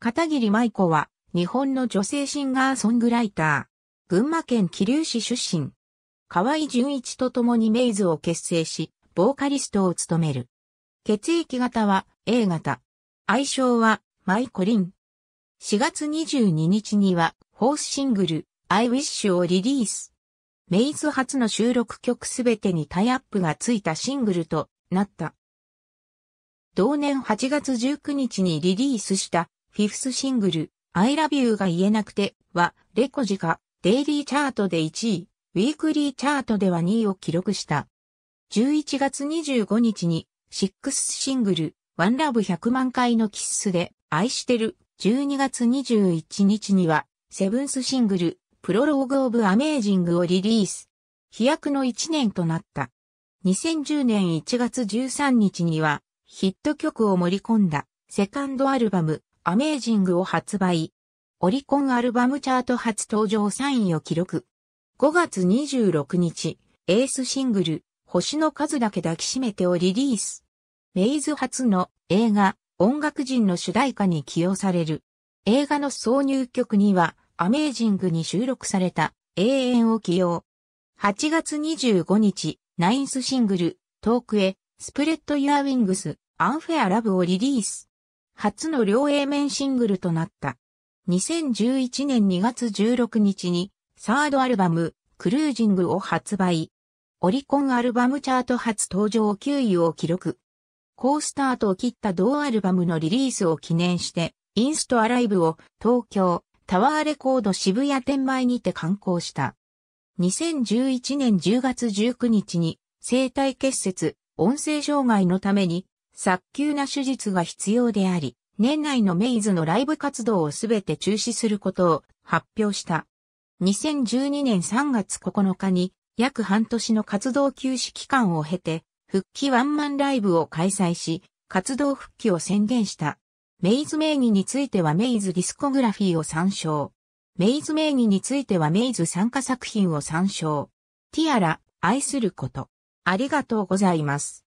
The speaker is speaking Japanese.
片桐舞子は、日本の女性シンガーソングライター。群馬県桐生市出身。河合純一と共にメイズを結成し、ボーカリストを務める。血液型は A 型。愛称はマイコリン。4月22日には、フォースシングル、I Wish をリリース。メイズ初の収録曲すべてにタイアップがついたシングルとなった。同年8月19日にリリースしたフィフスシングル、I love you が言えなくては、レコジがデイリーチャートで1位、ウィークリーチャートでは2位を記録した。11月25日に、6シングル、ワンラブ100万回のキッスで、愛してる。12月21日には、セブンスシングル、プロローグオブアメージングをリリース。飛躍の1年となった。2010年1月13日には、ヒット曲を盛り込んだ、セカンドアルバム、アメージングを発売。オリコンアルバムチャート初登場3位を記録。5月26日、エースシングル、星の数だけ抱きしめてをリリース。メイズ初の映画、音楽人の主題歌に起用される。映画の挿入曲には、アメージングに収録された永遠を起用。8月25日、ナインスシングル、トークへ、スプレッド・ユア・ウィングス、アンフェア・ラブをリリース。初の両 A 面シングルとなった。2011年2月16日に、サードアルバム、クルージングを発売。オリコンアルバムチャート初登場9位を記録。ースタートを切った同アルバムのリリースを記念して、インストアライブを東京タワーレコード渋谷店前にて刊行した。2011年10月19日に生体結節、音声障害のために早急な手術が必要であり、年内のメイズのライブ活動をすべて中止することを発表した。2012年3月9日に約半年の活動休止期間を経て、復帰ワンマンライブを開催し、活動復帰を宣言した。メイズ名義についてはメイズディスコグラフィーを参照。メイズ名義についてはメイズ参加作品を参照。ティアラ、愛すること。ありがとうございます。